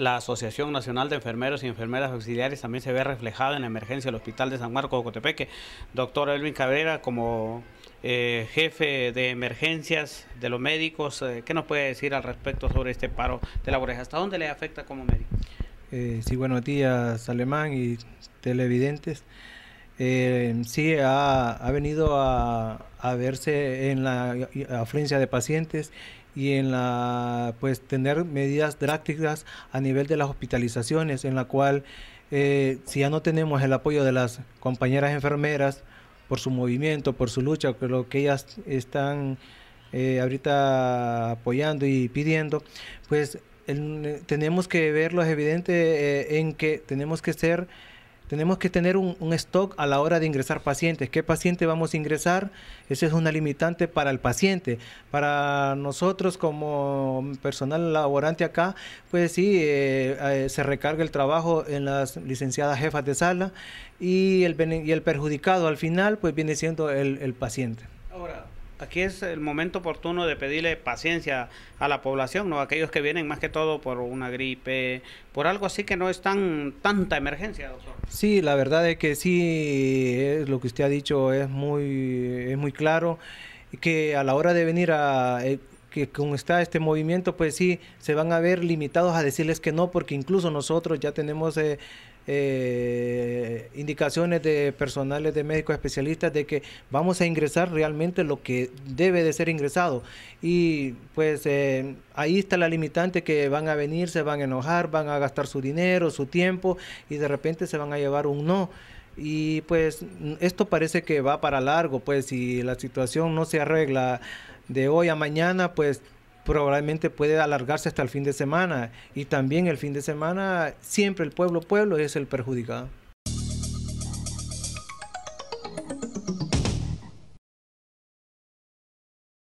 La Asociación Nacional de Enfermeros y Enfermeras Auxiliares también se ve reflejada en la emergencia del Hospital de San Marcos de Cotepeque. Doctor Elvin Cabrera, como eh, jefe de emergencias de los médicos, eh, ¿qué nos puede decir al respecto sobre este paro de la labores? ¿Hasta dónde le afecta como médico? Eh, sí, buenos días, Alemán y televidentes. Eh, sí ha, venido a, verse en la afluencia de pacientes y en la pues tener medidas drásticas a nivel de las hospitalizaciones en la cual eh, si ya no tenemos el apoyo de las compañeras enfermeras por su movimiento, por su lucha, por lo que ellas están eh, ahorita apoyando y pidiendo, pues tenemos que verlo, es evidente en que tenemos que ser tenemos que tener un, stock a la hora de ingresar pacientes. ¿Qué paciente vamos a ingresar? Esa es una limitante para el paciente. Para nosotros como personal laborante acá, pues sí, eh, eh, se recarga el trabajo en las licenciadas jefas de sala y el, perjudicado al final, pues viene siendo el paciente aquí es el momento oportuno de pedirle paciencia a la población, ¿no? Aquellos que vienen más que todo por una gripe, por algo así que no es tan tanta emergencia, doctor. Sí, la verdad es que sí, es lo que usted ha dicho es muy, es muy claro, que a la hora de venir a... Eh, que con está este movimiento, pues sí, se van a ver limitados a decirles que no, porque incluso nosotros ya tenemos eh, eh, indicaciones de personales de médicos especialistas de que vamos a ingresar realmente lo que debe de ser ingresado. Y pues eh, ahí está la limitante que van a venir, se van a enojar, van a gastar su dinero, su tiempo y de repente se van a llevar un no. Y pues esto parece que va para largo, pues si la situación no se arregla de hoy a mañana, pues probablemente puede alargarse hasta el fin de semana y también el fin de semana siempre el pueblo pueblo es el perjudicado.